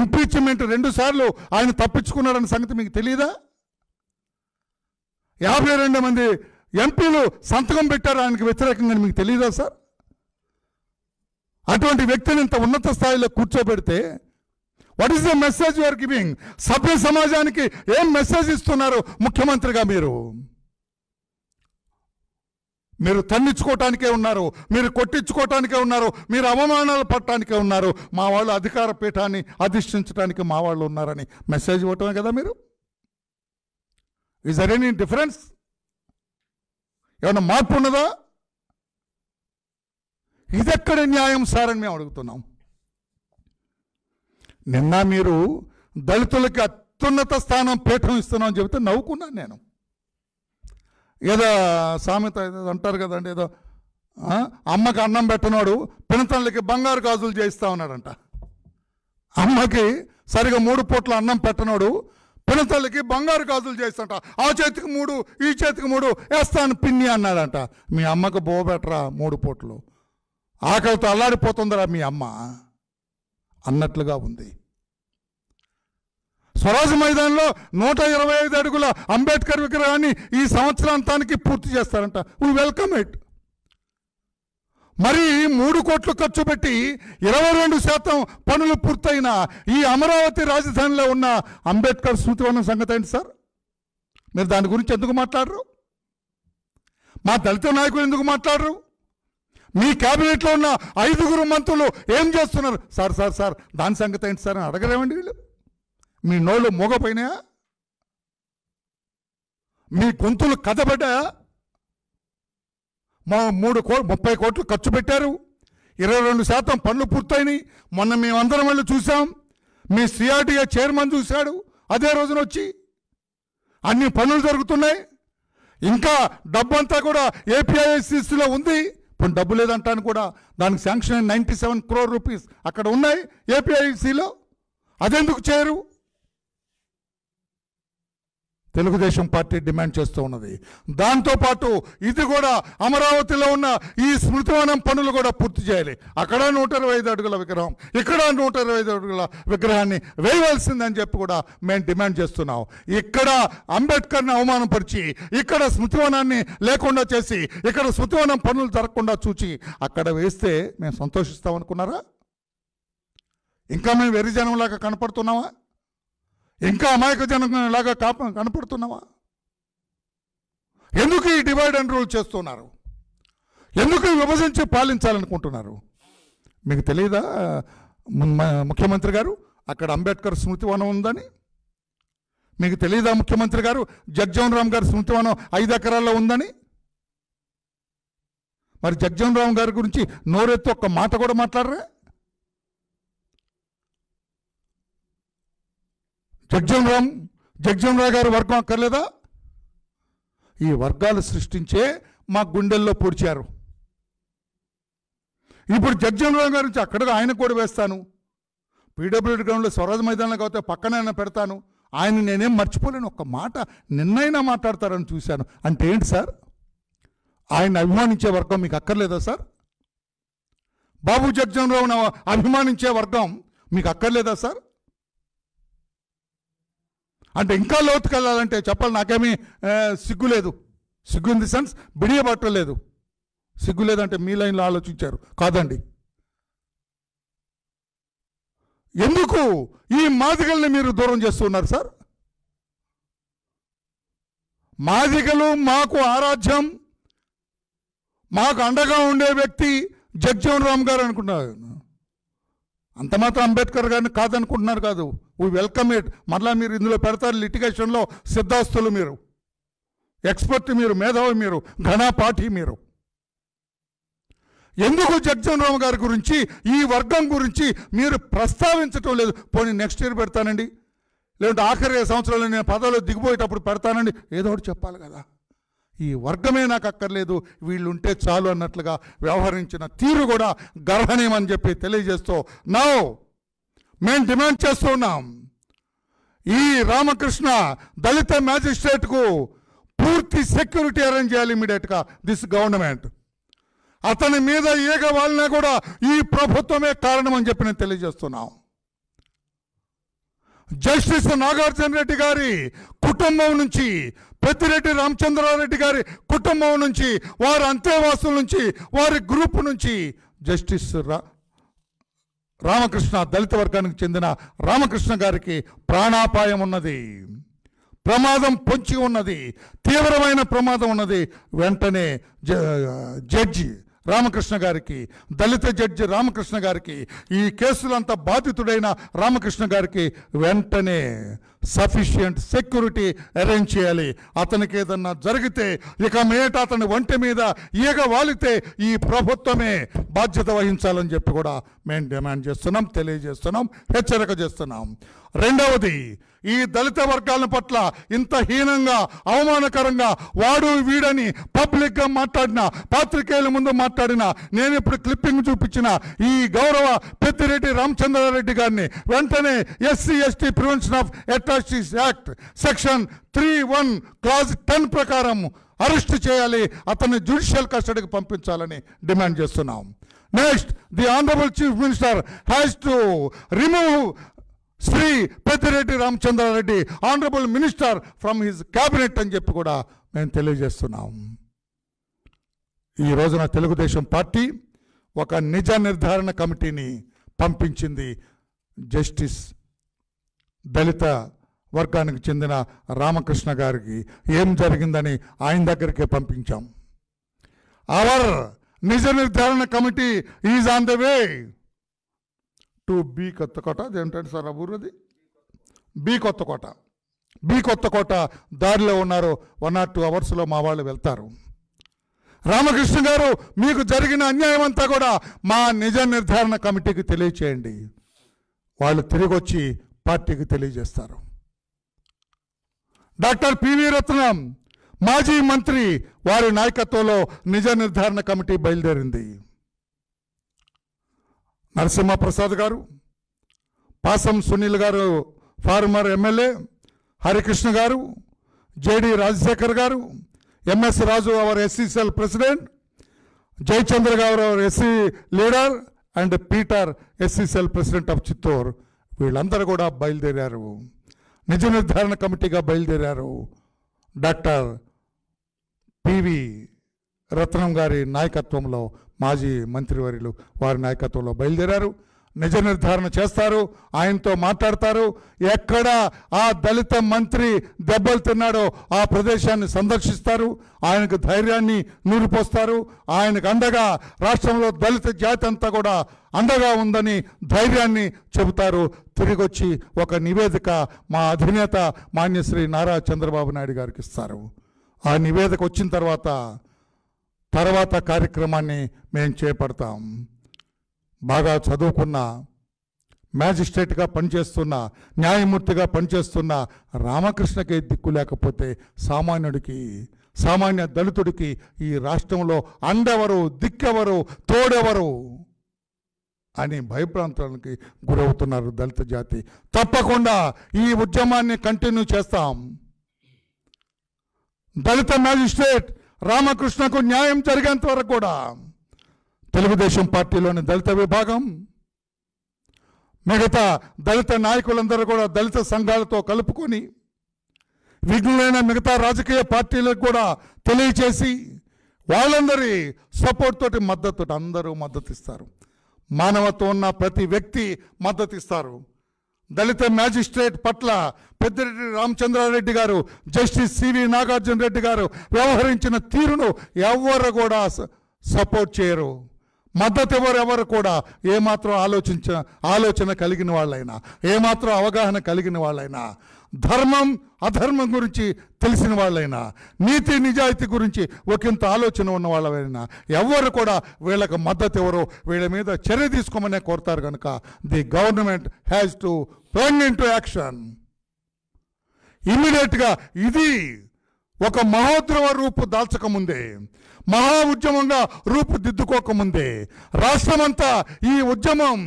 ఇంపీచ్మెంట్ రెండుసార్లు ఆయన తప్పించుకున్నాడన్న సంగతి మీకు తెలీదా యాభై రెండు మంది ఎంపీలు సంతకం పెట్టారు ఆయనకు వ్యతిరేకంగా మీకు తెలియదా సార్ అటువంటి వ్యక్తిని ఇంత ఉన్నత స్థాయిలో కూర్చోబెడితే what is the message are giving సభ్య సమాజానికి ఏం మెసేజ్ ఇస్తున్నారు ముఖ్యమంత్రిగా మీరు మీరు తన్నించుకోవటానికే ఉన్నారు మీరు కొట్టించుకోవటానికే ఉన్నారు మీరు అవమానాలు పడటానికే ఉన్నారు మా వాళ్ళు అధికార పీఠాన్ని అధిష్ఠించడానికి మా వాళ్ళు ఉన్నారని మెసేజ్ ఇవ్వటమే కదా మీరు ఈజ్ అర్ ఎనీ డిఫరెన్స్ ఏమైనా మార్పు ఉన్నదా ఇదెక్కడ న్యాయం సార్ అని మేము అడుగుతున్నాం నిన్న మీరు దళితులకి అత్యున్నత స్థానం పీఠం ఇస్తున్నామని చెబితే నవ్వుకున్నాను నేను ఏదో సామెత అంటారు కదండి ఏదో అమ్మకి అన్నం పెట్టినాడు పినతనులకి బంగారు గాజులు చేయిస్తా ఉన్నాడంట అమ్మకి సరిగా మూడు పూట్ల అన్నం పెట్టనోడు పినతలకి బంగారు గాజులు చేస్తాంట ఆ చేతికి మూడు ఈ చేతికి మూడు వేస్తాను పిన్ని అన్నాడంట మీ అమ్మకు బోబెట్రా మూడు పూట్లు ఆకలితో అల్లాడిపోతుందిరా మీ అమ్మ అన్నట్లుగా ఉంది స్వరాజ్ మైదానంలో నూట ఇరవై ఐదు అడుగుల అంబేద్కర్ విగ్రహాన్ని ఈ సంవత్సరాంతానికి పూర్తి చేస్తారంట వీ వెల్కమ్ ఇట్ మరి మూడు కోట్లు ఖర్చు పెట్టి ఇరవై రెండు శాతం పనులు పూర్తయిన ఈ అమరావతి రాజధానిలో ఉన్న అంబేద్కర్ స్మృతివనం సంగతి ఏంటి సార్ మీరు దాని గురించి ఎందుకు మాట్లాడరు మా దళిత నాయకులు ఎందుకు మాట్లాడరు మీ క్యాబినెట్లో ఉన్న ఐదుగురు మంత్రులు ఏం చేస్తున్నారు సార్ సార్ సార్ దాని సంగతి ఏంటి సార్ అని అడగలేమండి వీళ్ళు మీ నోళ్ళు మూగపోయినాయా మీ గొంతులు కథబడ్డాయా మా మూడు కో ముప్పై కోట్లు ఖర్చు పెట్టారు ఇరవై రెండు శాతం పనులు పూర్తయినాయి మొన్న మేమందరం వెళ్ళి చూసాం మీ సిఆర్టీఏ చైర్మన్ చూశాడు అదే రోజున వచ్చి అన్ని పనులు జరుగుతున్నాయి ఇంకా డబ్బంతా కూడా ఏపీఐఎస్సీసీలో ఉంది పోనీ డబ్బు లేదంటాను కూడా దానికి sanction ninety seven crore rupees అక్కడ ఉన్నాయి ఏపీఐసిలో అదెందుకు చేయరు తెలుగుదేశం పార్టీ డిమాండ్ చేస్తూ ఉన్నది దాంతోపాటు ఇది కూడా అమరావతిలో ఉన్న ఈ స్మృతివనం పనులు కూడా పూర్తి చేయాలి అక్కడ నూట అడుగుల విగ్రహం ఇక్కడ నూట అడుగుల విగ్రహాన్ని వేయవలసిందని చెప్పి కూడా మేము డిమాండ్ చేస్తున్నాం ఇక్కడ అంబేద్కర్ని అవమానపరిచి ఇక్కడ స్మృతివనాన్ని లేకుండా చేసి ఇక్కడ స్మృతివనం పనులు జరగకుండా చూచి అక్కడ వేస్తే మేము సంతోషిస్తామనుకున్నారా ఇంకా మేము వెరిజనంలాగా కనపడుతున్నామా ఇంకా అమాయక లాగా కాప కనపడుతున్నావా ఎందుకు ఈ డివైడ్ అండ్ రూల్ చేస్తున్నారు ఎందుకు విభజించి పాలించాలనుకుంటున్నారు మీకు తెలియదా ముఖ్యమంత్రి గారు అక్కడ అంబేద్కర్ స్మృతివనం ఉందని మీకు తెలియదా ముఖ్యమంత్రి గారు జగ్జీవన్ రామ్ గారి స్మృతివనం ఐదు ఎకరాల్లో ఉందని మరి జగ్జీవన్ రామ్ గారి గురించి నోరెత్తి ఒక్క మాట కూడా మాట్లాడరా జడ్జం రామ్ జడ్జం రావు గారి వర్గం అక్కర్లేదా ఈ వర్గాలు సృష్టించే మా గుండెల్లో పొడిచారు ఇప్పుడు జడ్జం రావు గారి నుంచి అక్కడ ఆయన కూడా వేస్తాను పీడబ్ల్యూడి గ్రౌండ్లో స్వరాజ్ మైదానంలో కాకపోతే పక్కనైనా పెడతాను ఆయన నేనేం మర్చిపోలేను ఒక మాట నిన్నైనా మాట్లాడతారని చూశాను అంటే ఏంటి సార్ ఆయన అభిమానించే వర్గం మీకు అక్కర్లేదా సార్ బాబు జగ్జన్ రావును అభిమానించే వర్గం మీకు అక్కర్లేదా సార్ అంటే ఇంకా లోతుకెళ్ళాలంటే చెప్పాలి నాకేమీ సిగ్గు లేదు సిగ్గు ఇన్ ది సెన్స్ బిడియబట్టలేదు సిగ్గు లేదంటే మీ లైన్లో ఆలోచించారు కాదండి ఎందుకు ఈ మాదిగల్ని మీరు దూరం చేస్తున్నారు సార్ మాదిగలు మాకు ఆరాధ్యం మాకు అండగా ఉండే వ్యక్తి జగ్జీవన్ రామ్ గారు అనుకున్నారు అంత మాత్రం అంబేద్కర్ గారిని కాదనుకుంటున్నారు కాదు వీ వెల్కమ్ ఇట్ మరలా మీరు ఇందులో పెడతారు లిటిగేషన్లో సిద్ధాస్తులు మీరు ఎక్స్పర్ట్ మీరు మేధావి మీరు ఘనాపాఠి మీరు ఎందుకు జగ్జన్ రామ్ గారి గురించి ఈ వర్గం గురించి మీరు ప్రస్తావించటం లేదు పోనీ నెక్స్ట్ ఇయర్ పెడతానండి లేదంటే ఆఖరి సంవత్సరాలు నేను పదవిలో దిగిపోయేటప్పుడు పెడతానండి ఏదో ఒకటి చెప్పాలి కదా ఈ వర్గమే నాకు అక్కర్లేదు వీళ్ళు ఉంటే చాలు అన్నట్లుగా వ్యవహరించిన తీరు కూడా గర్హణీయమని చెప్పి తెలియజేస్తూ నౌ మేము డిమాండ్ చేస్తున్నాం ఈ రామకృష్ణ దళిత మ్యాజిస్ట్రేట్కు పూర్తి సెక్యూరిటీ అరేంజ్ చేయాలి ఇమీడియట్గా దిస్ గవర్నమెంట్ అతని మీద ఏగ వాళ్ళని కూడా ఈ ప్రభుత్వమే కారణం అని చెప్పి నేను తెలియజేస్తున్నాం జస్టిస్ నాగార్జున రెడ్డి గారి కుటుంబం నుంచి పెద్దిరెడ్డి రామచంద్రారెడ్డి గారి కుటుంబం నుంచి వారి అంతేవాసుల నుంచి వారి గ్రూప్ నుంచి జస్టిస్ రా రామకృష్ణ దళిత వర్గానికి చెందిన రామకృష్ణ గారికి ప్రాణాపాయం ఉన్నది ప్రమాదం పొంచి ఉన్నది తీవ్రమైన ప్రమాదం ఉన్నది వెంటనే జడ్జి రామకృష్ణ గారికి దళిత జడ్జి రామకృష్ణ గారికి ఈ కేసులంతా బాధితుడైన రామకృష్ణ గారికి వెంటనే సఫిషియంట్ సెక్యూరిటీ అరేంజ్ చేయాలి అతనికి ఏదన్నా జరిగితే ఇక మేట అతని ఒంటి మీద ఈగ వాలితే ఈ ప్రభుత్వమే బాధ్యత వహించాలని చెప్పి కూడా మేము డిమాండ్ చేస్తున్నాం తెలియజేస్తున్నాం హెచ్చరిక చేస్తున్నాం రెండవది ఈ దళిత వర్గాల పట్ల ఇంత హీనంగా అవమానకరంగా వాడు వీడని పబ్లిక్గా మాట్లాడిన పాత్రికేయుల ముందు మాట్లాడిన నేను ఇప్పుడు క్లిప్పింగ్ చూపించిన ఈ గౌరవ పెద్దిరెడ్డి రామచంద్రారెడ్డి గారిని వెంటనే SC ST prevention of atrocities act section three one clause ten ప్రకారం అరెస్ట్ చేయాలి అతన్ని జ్యుడిషియల్ కస్టడీకి పంపించాలని డిమాండ్ చేస్తున్నాం next the honourable chief minister has to remove Shri Peddireddy Ramachandra Reddy honourable minister from his cabinet అని చెప్పి కూడా మేము తెలియజేస్తున్నాం ఈ రోజున తెలుగుదేశం పార్టీ ఒక నిజ నిర్ధారణ కమిటీని పంపించింది జస్టిస్ దళిత వర్గానికి చెందిన రామకృష్ణ గారికి ఏం జరిగిందని ఆయన దగ్గరికే పంపించాం అవర్ నిజ నిర్ధారణ committee is on the way to be Kothakota అదేంటంటే సార్ ఆ ఊరు అది బి కొత్తకోట బి కొత్తకోట దారిలో ఉన్నారు వన్ ఆర్ టూ అవర్స్లో మా వాళ్ళు వెళ్తారు రామకృష్ణ గారు మీకు జరిగిన అన్యాయం అంతా కూడా మా నిజ నిర్ధారణ కమిటీకి తెలియచేయండి వాళ్ళు తిరిగి వచ్చి పార్టీకి తెలియజేస్తారు డాక్టర్ పివి రత్నం మాజీ మంత్రి వారి నాయకత్వంలో నిజ నిర్ధారణ కమిటీ బయలుదేరింది నరసింహప్రసాద్ గారు పాసం సునీల్ గారు ఫార్మర్ ఎమ్మెల్యే హరికృష్ణ గారు జేడి రాజశేఖర్ గారు MS Raju our SCCL president Jayachandra గారు our SC leader and Peter SCCL president of Chittoor వీళ్ళందరూ కూడా బయలుదేరారు నిజ నిర్ధారణ కమిటీగా బయలుదేరారు డాక్టర్ పివి రత్నం గారి నాయకత్వంలో మాజీ మంత్రివర్యులు వారి నాయకత్వంలో బయలుదేరారు నిజ నిర్ధారణ చేస్తారు ఆయనతో మాట్లాడతారు ఎక్కడ ఆ దళిత మంత్రి దెబ్బలు తిన్నాడో ఆ ప్రదేశాన్ని సందర్శిస్తారు ఆయనకు ధైర్యాన్ని నూరిపోస్తారు ఆయనకు అండగా రాష్ట్రంలో దళిత జాతి అంతా కూడా అండగా ఉందని ధైర్యాన్ని చెబుతారు తిరిగి వచ్చి ఒక నివేదిక మా అధినేత మాన్యశ్రీ నారా చంద్రబాబు నాయుడు గారికి ఇస్తారు ఆ నివేదిక వచ్చిన తర్వాత తర్వాత కార్యక్రమాన్ని మేము చేపడతాం బాగా చదువుకున్న మ్యాజిస్ట్రేట్గా పనిచేస్తున్న న్యాయమూర్తిగా పనిచేస్తున్న రామకృష్ణకే దిక్కు లేకపోతే సామాన్యుడికి సామాన్య దళితుడికి ఈ రాష్ట్రంలో అండెవరు దిక్కెవరు తోడెవరు అని భయప్రాంతానికి గురవుతున్నారు దళిత జాతి తప్పకుండా ఈ ఉద్యమాన్ని కంటిన్యూ చేస్తాం దళిత మ్యాజిస్ట్రేట్ రామకృష్ణకు న్యాయం జరిగేంత వరకు కూడా తెలుగుదేశం పార్టీలోని దళిత విభాగం మిగతా దళిత నాయకులందరూ కూడా దళిత సంఘాలతో కలుపుకొని విఘ్నులైన మిగతా రాజకీయ పార్టీలకు కూడా తెలియచేసి వాళ్ళందరి సపోర్ట్ తోటి మద్దతు అందరూ మద్దతు ఇస్తారు మానవత్వం ఉన్న ప్రతి వ్యక్తి మద్దతు ఇస్తారు దళిత మ్యాజిస్ట్రేట్ పట్ల పెద్దిరెడ్డి రామచంద్రారెడ్డి గారు జస్టిస్ సివి నాగార్జున రెడ్డి గారు వ్యవహరించిన తీరును ఎవరు కూడా సపోర్ట్ చేయరు మద్దతు ఎవరు ఎవరు కూడా ఏమాత్రం ఆలోచించ ఆలోచన కలిగిన వాళ్ళైనా ఏమాత్రం అవగాహన కలిగిన వాళ్ళైనా ధర్మం అధర్మం గురించి తెలిసిన వాళ్ళైనా నీతి నిజాయితీ గురించి ఒకంత ఆలోచన ఉన్న వాళ్ళైనా ఎవరు కూడా వీళ్ళకి మద్దతు ఎవరు వీళ్ళ మీద చర్య తీసుకోమనే కోరుతారు కనుక the government has to run in to action ఇమీడియట్గా ఇది ఒక మహోద్రవ రూపు దాల్చకముందే మహా ఉద్యమంగా రూపుదిద్దుకోకముందే రాష్ట్రమంతా ఈ ఉద్యమం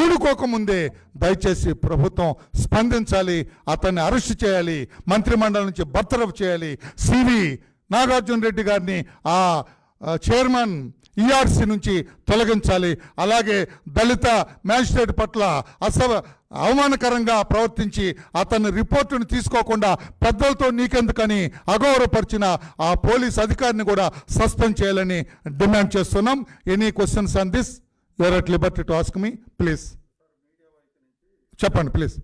ఊడుకోకముందే దయచేసి ప్రభుత్వం స్పందించాలి అతన్ని అరెస్ట్ చేయాలి మంత్రిమండలి నుంచి బర్తరఫ్ చేయాలి సివి నాగార్జున రెడ్డి గారిని ఆ చైర్మన్ ఈఆర్సీ e నుంచి తొలగించాలి అలాగే దళిత మ్యాజిస్ట్రేట్ పట్ల అసవ అవమానకరంగా ప్రవర్తించి అతని రిపోర్టును తీసుకోకుండా పెద్దలతో నీకెందుకని అగౌరవపరిచిన ఆ పోలీస్ అధికారిని కూడా సస్పెండ్ చేయాలని డిమాండ్ చేస్తున్నాం any questions on this you're at liberty to ask me please చెప్పండి ప్లీజ్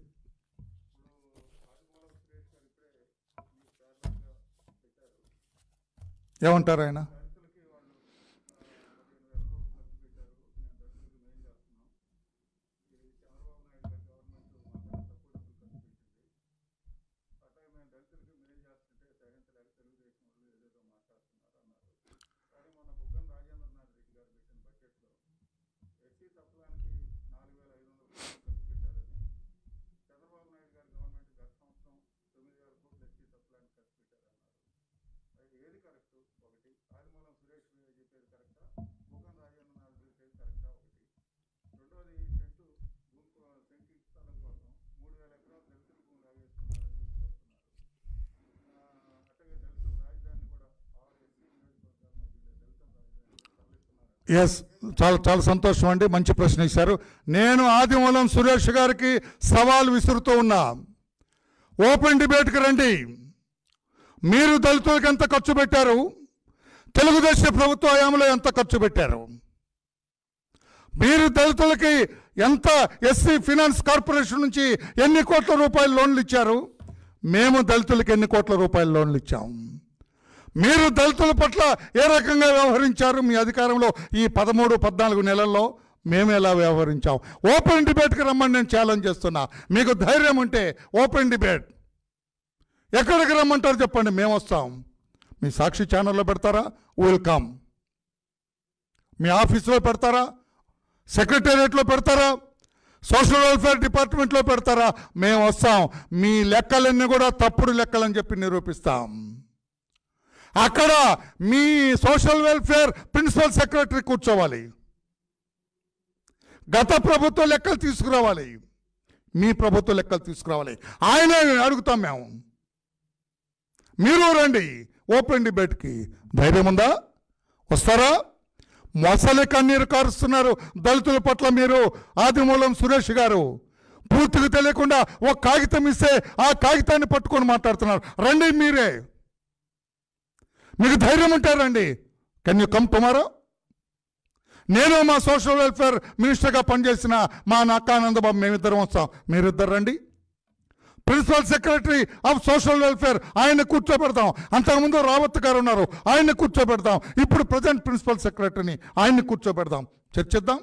ఏమంటారు ఆయన ఎస్ చాలా చాలా సంతోషం అండి మంచి ప్రశ్న ఇచ్చారు నేను ఆదిమూలం సురేష్ గారికి సవాల్ విసురుతూ ఉన్నా ఓపెన్ డిబేట్కి రండి మీరు దళితులకు ఎంత ఖర్చు పెట్టారు తెలుగుదేశం ప్రభుత్వ హయాంలో ఎంత ఖర్చు పెట్టారు మీరు దళితులకి ఎంత ఎస్సీ ఫినాన్స్ కార్పొరేషన్ నుంచి ఎన్ని కోట్ల రూపాయల లోన్లు ఇచ్చారు మేము దళితులకి ఎన్ని కోట్ల రూపాయల లోన్లు ఇచ్చాము మీరు దళితుల పట్ల ఏ రకంగా వ్యవహరించారు మీ అధికారంలో ఈ పదమూడు పద్నాలుగు నెలల్లో మేము ఎలా వ్యవహరించాం ఓపెన్ డిబేట్కి రమ్మని నేను ఛాలెంజ్ చేస్తున్నా మీకు ధైర్యం ఉంటే ఓపెన్ డిబేట్ ఎక్కడికి రమ్మంటారు చెప్పండి మేము వస్తాం మీ సాక్షి ఛానల్లో పెడతారా వెల్కమ్ మీ ఆఫీస్లో పెడతారా సెక్రటేరియట్లో పెడతారా సోషల్ వెల్ఫేర్ డిపార్ట్మెంట్లో పెడతారా మేము వస్తాం మీ లెక్కలన్నీ కూడా తప్పుడు లెక్కలని చెప్పి నిరూపిస్తాం అక్కడ మీ సోషల్ వెల్ఫేర్ ప్రిన్సిపల్ సెక్రటరీ కూర్చోవాలి గత ప్రభుత్వ లెక్కలు తీసుకురావాలి మీ ప్రభుత్వ లెక్కలు తీసుకురావాలి ఆయనే అడుగుతాం మేము మీరు రండి ఓపెన్ డిబేట్కి ధైర్యం ఉందా వస్తారా మొసలి కన్నీరు కారుస్తున్నారు దళితుల పట్ల మీరు ఆదిమూలం సురేష్ గారు పూర్తిగా తెలియకుండా ఒక కాగితం ఇస్తే ఆ కాగితాన్ని పట్టుకొని మాట్లాడుతున్నారు రండి మీరే మీకు ధైర్యం ఉంటారండి కెన్ యూ కమ్ టుమారో నేను మా సోషల్ వెల్ఫేర్ మినిస్టర్గా పనిచేసిన మా నక్కానందబాబు మేమిద్దరం వస్తాం మీరిద్దరు రండి principal secretary of social welfare ఆయన కూర్చోబెడతాం అంతకుముందు రావత్ గారు ఉన్నారు ఆయన్ని కూర్చోబెడతాం ఇప్పుడు ప్రజెంట్ ప్రిన్సిపల్ సెక్రటరీని ఆయన్ని కూర్చోబెడదాం చర్చిద్దాం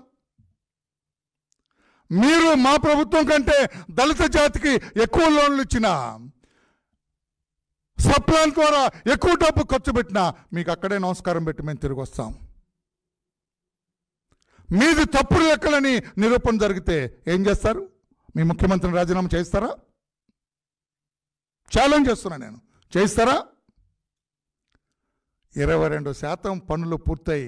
మీరు మా ప్రభుత్వం కంటే దళిత జాతికి ఎక్కువ లోన్లు ఇచ్చిన సప్లాన్ ద్వారా ఎక్కువ డబ్బు ఖర్చు పెట్టినా మీకు అక్కడే నమస్కారం పెట్టి మేము తిరిగి వస్తాం మీది తప్పుడు లెక్కలని నిరూపణ జరిగితే ఏం చేస్తారు మీ ముఖ్యమంత్రిని రాజీనామా చేస్తారా ఛాలెంజ్ చేస్తున్నా నేను చేస్తారా ఇరవై రెండు శాతం పనులు పూర్తయి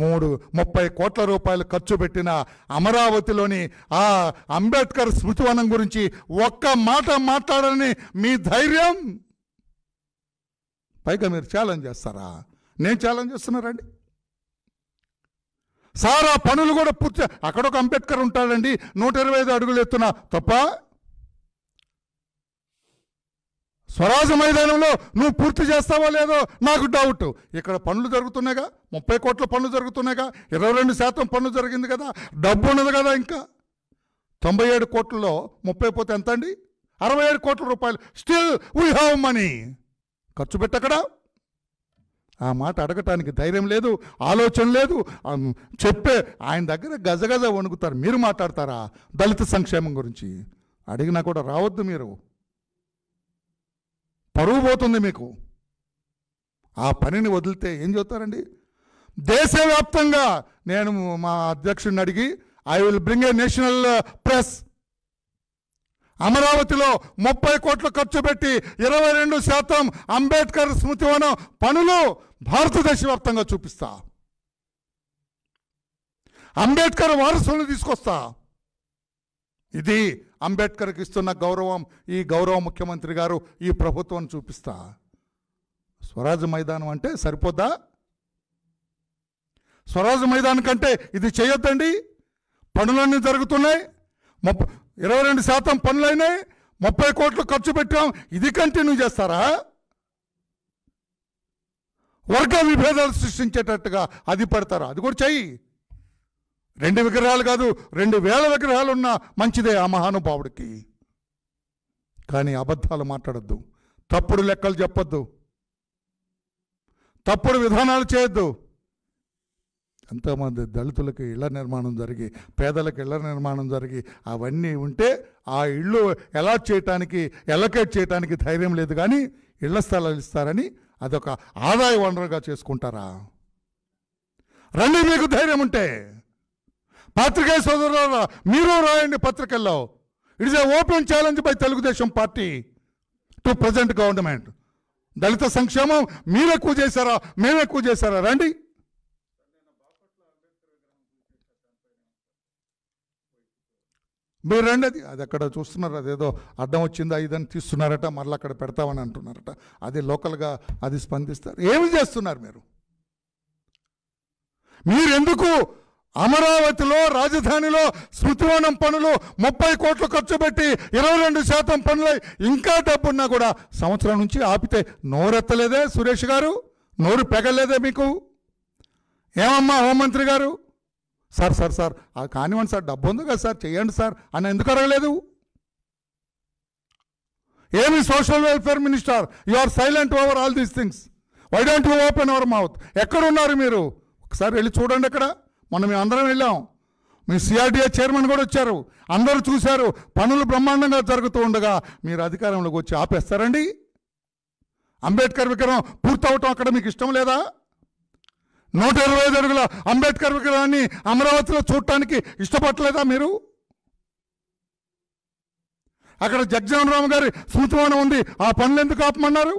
మూడు ముప్పై కోట్ల రూపాయలు ఖర్చు పెట్టిన అమరావతిలోని ఆ అంబేద్కర్ స్మృతివనం గురించి ఒక్క మాట మాట్లాడాలని మీ ధైర్యం పైగా మీరు ఛాలెంజ్ చేస్తారా నేను ఛాలెంజ్ చేస్తున్నారండి ఆ పనులు కూడా పూర్తి అక్కడ ఒక అంబేద్కర్ ఉంటాడండి నూట ఇరవై ఐదు అడుగులు ఎత్తున తప్ప స్వరాజ మైదానంలో నువ్వు పూర్తి చేస్తావా లేదో నాకు డౌట్ ఇక్కడ పనులు జరుగుతున్నాయిగా ముప్పై కోట్ల పనులు జరుగుతున్నాయిగా ఇరవై రెండు శాతం పనులు జరిగింది కదా డబ్బు ఉన్నది కదా ఇంకా తొంభై ఏడు కోట్లలో ముప్పై పోతే ఎంత అండి అరవై ఏడు కోట్ల రూపాయలు స్టిల్ వీ హ్యావ్ మనీ ఖర్చు పెట్టకడా ఆ మాట అడగటానికి ధైర్యం లేదు ఆలోచన లేదు చెప్పే ఆయన దగ్గర గజగజ వణుకుతారు మీరు మాట్లాడతారా దళిత సంక్షేమం గురించి అడిగినా కూడా రావద్దు మీరు పరువు పోతుంది మీకు ఆ పనిని వదిలితే ఏం చెబుతారండి దేశవ్యాప్తంగా నేను మా అధ్యక్షుడిని అడిగి I will bring a national press అమరావతిలో ముప్పై కోట్లు ఖర్చు పెట్టి ఇరవై రెండు శాతం అంబేద్కర్ స్మృతివనం పనులు భారతదేశ వ్యాప్తంగా చూపిస్తా అంబేద్కర్ వారసులను తీసుకొస్తా ఇది అంబేద్కర్కి ఇస్తున్న గౌరవం ఈ గౌరవ ముఖ్యమంత్రి గారు ఈ ప్రభుత్వం చూపిస్తా స్వరాజ్ మైదానం అంటే సరిపోద్దా స్వరాజ్ మైదానం కంటే ఇది చేయొద్దండి పనులన్నీ జరుగుతున్నాయి ఇరవై రెండు శాతం పనులైనాయి ముప్పై కోట్లు ఖర్చు పెట్టాం ఇది కంటిన్యూ చేస్తారా వర్గ విభేదాలు సృష్టించేటట్టుగా అది పడతారా అది కూడా చెయ్యి రెండు విగ్రహాలు కాదు రెండు వేల విగ్రహాలు ఉన్నా మంచిదే ఆ మహానుభావుడికి కానీ అబద్ధాలు మాట్లాడద్దు తప్పుడు లెక్కలు చెప్పొద్దు తప్పుడు విధానాలు చేయొద్దు ఎంతోమంది దళితులకు ఇళ్ల నిర్మాణం జరిగి పేదలకు ఇళ్ల నిర్మాణం జరిగి అవన్నీ ఉంటే ఆ ఇళ్ళు ఎలా చేయటానికి ఎలకేట్ చేయటానికి ధైర్యం లేదు కానీ ఇళ్ల స్థలాలు ఇస్తారని అదొక ఆదాయ వనరుగా చేసుకుంటారా రండి మీకు ధైర్యం ఉంటే పాత్రికేయ సోదరు మీరు రాయండి పత్రికల్లో it is a open challenge by Telugu Desam party to present government దళిత సంక్షేమం మీరు ఎక్కువ చేశారా మేము ఎక్కువ చేశారా రండి మీరు రండి అది అది అక్కడ చూస్తున్నారు అదేదో అడ్డం వచ్చిందా ఇదని తీస్తున్నారట మళ్ళీ అక్కడ పెడతామని అంటున్నారట అది లోకల్గా అది స్పందిస్తారు ఏమి చేస్తున్నారు మీరు మీరెందుకు అమరావతిలో రాజధానిలో స్మృతివనం పనులు ముప్పై కోట్లు ఖర్చు పెట్టి ఇరవై రెండు శాతం పనులై ఇంకా డబ్బున్నా కూడా సంవత్సరం నుంచి ఆపితే నోరెత్తలేదే సురేష్ గారు నోరు పెగలేదే మీకు ఏమమ్మా హోంమంత్రి గారు సార్ సార్ సార్ కానివ్వండి సార్ డబ్బు ఉంది కదా సార్ చేయండి సార్ అని ఎందుకు అడగలేదు ఏమి social welfare minister you are silent over all these things why don't you open our mouth ఎక్కడున్నారు మీరు ఒకసారి వెళ్ళి చూడండి అక్కడ మొన్న మేము అందరం వెళ్ళాం మీ సిఆర్డిఏ చైర్మన్ కూడా వచ్చారు అందరూ చూశారు పనులు బ్రహ్మాండంగా జరుగుతూ ఉండగా మీరు అధికారంలోకి వచ్చి ఆపేస్తారండి అంబేద్కర్ విగ్రహం పూర్తవటం అక్కడ మీకు ఇష్టం లేదా నూట ఇరవై ఐదు అడుగుల అంబేద్కర్ విగ్రహాన్ని అమరావతిలో చూడటానికి ఇష్టపడలేదా మీరు అక్కడ రామ్ గారి స్మృతివనం ఉంది ఆ పనులు ఎందుకు ఆపమన్నారు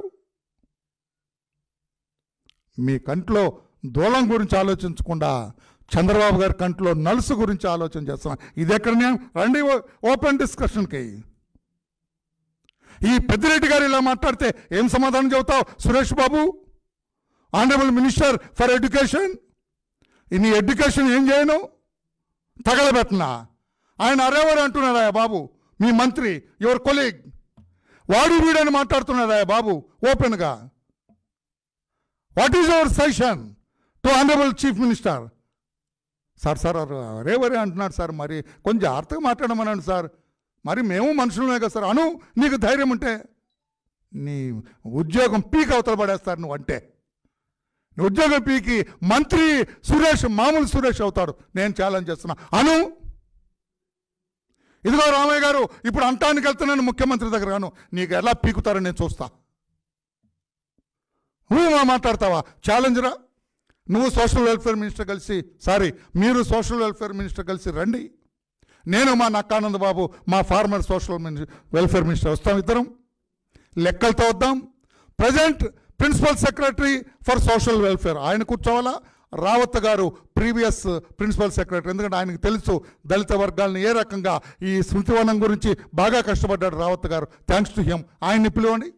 మీ కంట్లో దూలం గురించి ఆలోచించకుండా చంద్రబాబు గారి కంట్లో నలుసు గురించి ఆలోచన చేస్తున్నా ఇది ఎక్కడ నేను రండి ఓపెన్ డిస్కషన్కి ఈ పెద్దిరెడ్డి గారు ఇలా మాట్లాడితే ఏం సమాధానం చెబుతావు Suresh Babu honourable minister for education నీ ఎడ్యుకేషన్ ఏం చేయను తగలబెట్టనా ఆయన అరేవరు అంటున్నారా బాబు మీ మంత్రి యువర్ కొలీగ్ వాడు వీడని మాట్లాడుతున్నారా బాబు ఓపెన్గా what is our suggestion to honourable chief minister sir sir అరేవరే అంటున్నాడు సార్ మరి కొంచెం జాగ్రత్తగా మాట్లాడమన్నాడు సార్ మరి మేము మనుషులమే కదా సార్ అను నీకు ధైర్యం ఉంటే నీ ఉద్యోగం పీక్ అవతల పడేస్తారు నువ్వు అంటే ఉద్యోగం పీకి మంత్రి సురేష్ మామూలు సురేష్ అవుతాడు నేను ఛాలెంజ్ చేస్తున్నా అను ఇదిగో రామయ్య గారు ఇప్పుడు అంటానికి వెళ్తున్నాను ముఖ్యమంత్రి దగ్గర గాను నీకు ఎలా పీకుతారో నేను చూస్తా నువ్వు మాట్లాడతావా రా నువ్వు సోషల్ వెల్ఫేర్ మినిస్టర్ కలిసి సారీ మీరు సోషల్ వెల్ఫేర్ మినిస్టర్ కలిసి రండి నేను మా నక్కానంద బాబు మా ఫార్మర్ సోషల్ వెల్ఫేర్ మినిస్టర్ వస్తాం ఇద్దరం లెక్కలతో వద్దాం present principal secretary for social welfare ఆయన కూర్చోవాలా రావత్ గారు ప్రీవియస్ ప్రిన్సిపల్ సెక్రటరీ ఎందుకంటే ఆయనకు తెలుసు దళిత వర్గాలను ఏ రకంగా ఈ స్మృతివనం గురించి బాగా కష్టపడ్డాడు రావత్ గారు థ్యాంక్స్ టు హిమ్ ఆయన్ని పిలవండి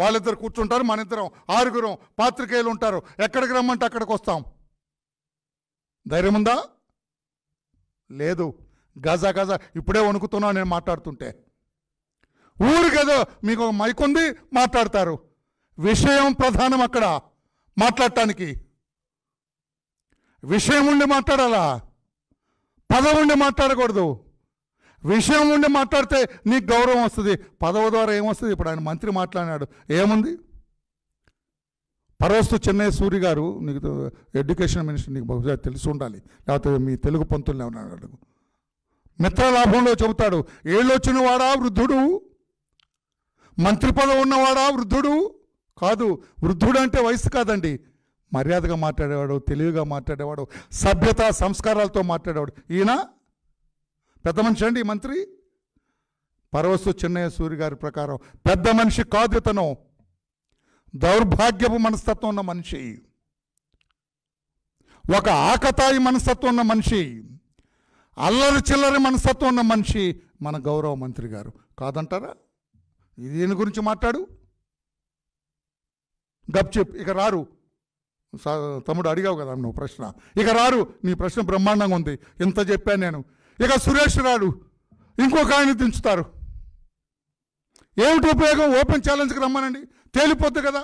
వాళ్ళిద్దరు కూర్చుంటారు మన ఇద్దరం ఆరుగురం పాత్రికేయులు ఉంటారు ఎక్కడికి రమ్మంటే అక్కడికి వస్తాం ధైర్యం ఉందా లేదు గజా గజా ఇప్పుడే వణుకుతున్నా నేను మాట్లాడుతుంటే కదా మీకు ఒక మైక్ ఉంది మాట్లాడతారు విషయం ప్రధానం అక్కడ మాట్లాడటానికి విషయం ఉండి మాట్లాడాలా పదవి ఉండి మాట్లాడకూడదు విషయం ఉండి మాట్లాడితే నీకు గౌరవం వస్తుంది పదవ ద్వారా ఏమొస్తుంది ఇప్పుడు ఆయన మంత్రి మాట్లాడినాడు ఏముంది పరోస్తు చెన్నై సూరి గారు నీకు ఎడ్యుకేషన్ మినిస్టర్ నీకు బహుశా తెలిసి ఉండాలి లేకపోతే మీ తెలుగు పంతులు ఉన్నాడు మిత్రలాభంలో చెబుతాడు ఏళ్ళొచ్చిన వాడా వృద్ధుడు మంత్రి పదవి ఉన్నవాడా వృద్ధుడు కాదు వృద్ధుడు అంటే వయసు కాదండి మర్యాదగా మాట్లాడేవాడు తెలివిగా మాట్లాడేవాడు సభ్యత సంస్కారాలతో మాట్లాడేవాడు ఈయన పెద్ద మనిషి అండి మంత్రి పరవస్తు చిన్నయ్య సూర్య గారి ప్రకారం పెద్ద మనిషి కాదు ఇతను దౌర్భాగ్యపు మనస్తత్వం ఉన్న మనిషి ఒక ఆకతాయి మనస్తత్వం ఉన్న మనిషి అల్లరి చిల్లరి మనస్తత్వం ఉన్న మనిషి మన గౌరవ మంత్రి గారు కాదంటారా దీని గురించి మాట్లాడు గప్చిప్ ఇక రారు తమ్ముడు అడిగావు కదా నువ్వు ప్రశ్న ఇక రారు నీ ప్రశ్న బ్రహ్మాండంగా ఉంది ఇంత చెప్పాను నేను ఇక సురేష్ రాడు ఇంకొక ఆయన దించుతారు ఏమిటి ఉపయోగం ఓపెన్ ఛాలెంజ్కి రమ్మనండి తేలిపోద్ది కదా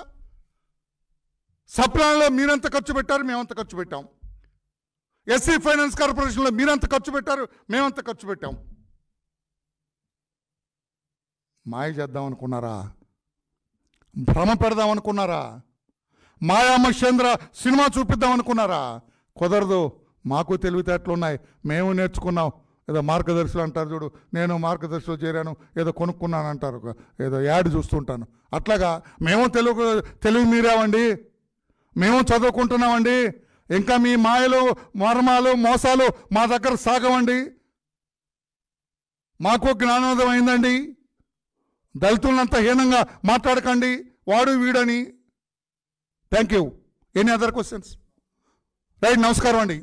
సప్లాన్లో మీరంత ఖర్చు పెట్టారు మేమంత ఖర్చు పెట్టాం ఎస్సీ ఫైనాన్స్ కార్పొరేషన్లో మీరంత ఖర్చు పెట్టారు మేమంత ఖర్చు పెట్టాం మాయ చేద్దాం అనుకున్నారా భ్రమ పెడదాం అనుకున్నారా మాయామక్షేంద్ర సినిమా చూపిద్దాం అనుకున్నారా కుదరదు మాకు తెలివితేటలు ఉన్నాయి మేము నేర్చుకున్నాం ఏదో మార్గదర్శులు అంటారు చూడు నేను మార్గదర్శులు చేరాను ఏదో కొనుక్కున్నాను అంటారు ఏదో యాడ్ చూస్తుంటాను అట్లాగా మేము తెలుగు తెలుగు మీరేవండి మేము చదువుకుంటున్నామండి ఇంకా మీ మాయలు మర్మాలు మోసాలు మా దగ్గర సాగవండి మాకు జ్ఞానోదయం అయిందండి దళితులంత హీనంగా మాట్లాడకండి వాడు వీడని thank you any other questions right నమస్కారం అండి